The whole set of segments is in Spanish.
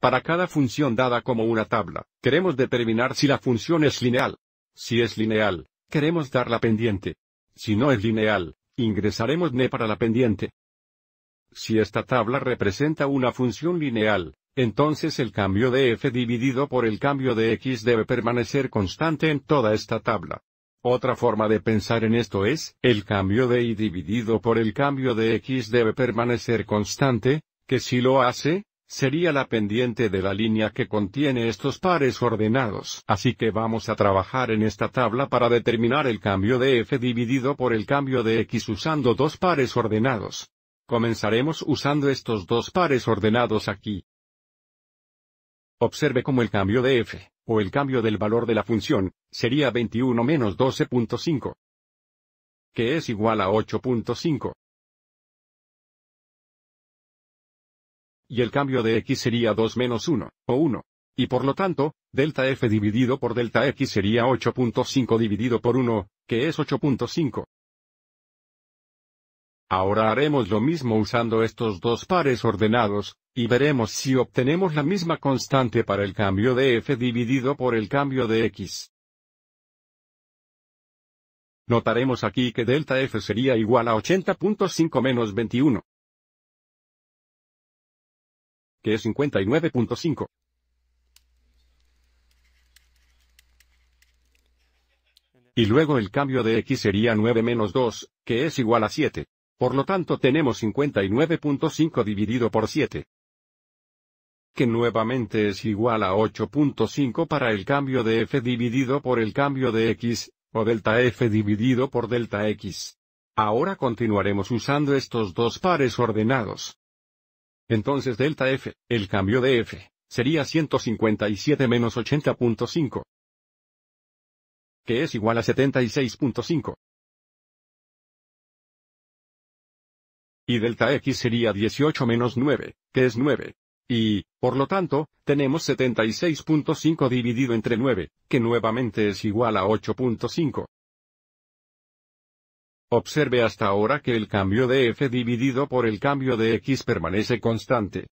Para cada función dada como una tabla, queremos determinar si la función es lineal. Si es lineal, queremos dar la pendiente. Si no es lineal, ingresaremos ne para la pendiente. Si esta tabla representa una función lineal, entonces el cambio de f dividido por el cambio de x debe permanecer constante en toda esta tabla. Otra forma de pensar en esto es, el cambio de y dividido por el cambio de x debe permanecer constante, que si lo hace, sería la pendiente de la línea que contiene estos pares ordenados. Así que vamos a trabajar en esta tabla para determinar el cambio de f dividido por el cambio de x usando dos pares ordenados. Comenzaremos usando estos dos pares ordenados aquí. Observe cómo el cambio de f, o el cambio del valor de la función, sería 21 menos 12.5, que es igual a 8.5. y el cambio de x sería 2 menos 1, o 1. Y por lo tanto, delta f dividido por delta x sería 8.5 dividido por 1, que es 8.5. Ahora haremos lo mismo usando estos dos pares ordenados, y veremos si obtenemos la misma constante para el cambio de f dividido por el cambio de x. Notaremos aquí que delta f sería igual a 80.5 menos 21 que es 59.5. Y luego el cambio de x sería 9 menos 2, que es igual a 7. Por lo tanto tenemos 59.5 dividido por 7. Que nuevamente es igual a 8.5 para el cambio de f dividido por el cambio de x, o delta f dividido por delta x. Ahora continuaremos usando estos dos pares ordenados. Entonces delta F, el cambio de F, sería 157 menos 80.5, que es igual a 76.5. Y delta X sería 18 menos 9, que es 9. Y, por lo tanto, tenemos 76.5 dividido entre 9, que nuevamente es igual a 8.5. Observe hasta ahora que el cambio de f dividido por el cambio de x permanece constante.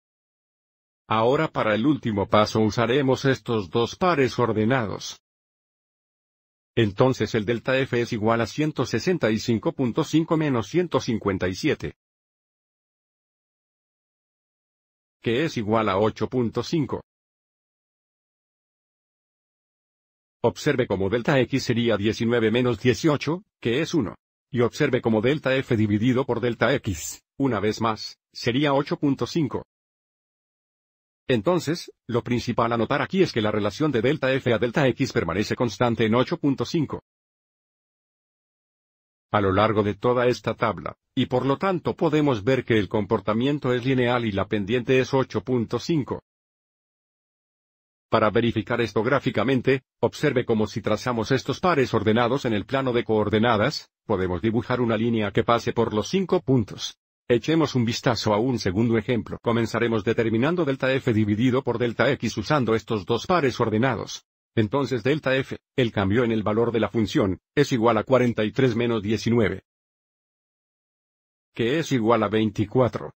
Ahora para el último paso usaremos estos dos pares ordenados. Entonces el delta f es igual a 165.5 menos 157. Que es igual a 8.5. Observe como delta x sería 19 menos 18, que es 1 y observe como delta f dividido por delta x, una vez más, sería 8.5. Entonces, lo principal a notar aquí es que la relación de delta f a delta x permanece constante en 8.5 a lo largo de toda esta tabla, y por lo tanto podemos ver que el comportamiento es lineal y la pendiente es 8.5. Para verificar esto gráficamente, observe como si trazamos estos pares ordenados en el plano de coordenadas, podemos dibujar una línea que pase por los cinco puntos. Echemos un vistazo a un segundo ejemplo. Comenzaremos determinando delta f dividido por delta x usando estos dos pares ordenados. Entonces delta f, el cambio en el valor de la función, es igual a 43 menos 19. Que es igual a 24.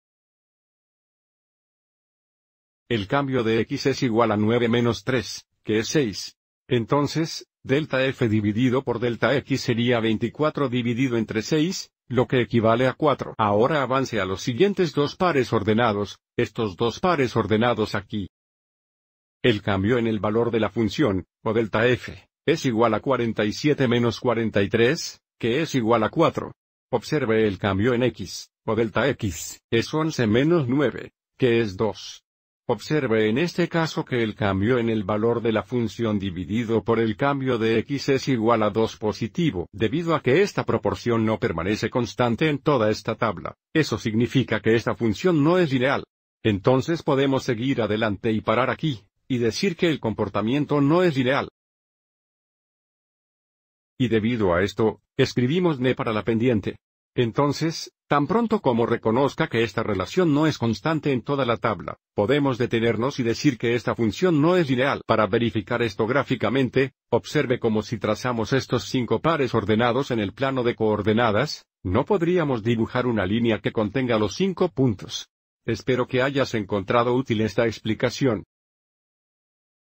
El cambio de x es igual a 9 menos 3, que es 6. Entonces, delta f dividido por delta x sería 24 dividido entre 6, lo que equivale a 4. Ahora avance a los siguientes dos pares ordenados, estos dos pares ordenados aquí. El cambio en el valor de la función, o delta f, es igual a 47 menos 43, que es igual a 4. Observe el cambio en x, o delta x, es 11 menos 9, que es 2. Observe en este caso que el cambio en el valor de la función dividido por el cambio de x es igual a 2 positivo, debido a que esta proporción no permanece constante en toda esta tabla. Eso significa que esta función no es lineal. Entonces podemos seguir adelante y parar aquí, y decir que el comportamiento no es lineal. Y debido a esto, escribimos ne para la pendiente. Entonces, Tan pronto como reconozca que esta relación no es constante en toda la tabla, podemos detenernos y decir que esta función no es ideal. Para verificar esto gráficamente, observe como si trazamos estos cinco pares ordenados en el plano de coordenadas, no podríamos dibujar una línea que contenga los cinco puntos. Espero que hayas encontrado útil esta explicación.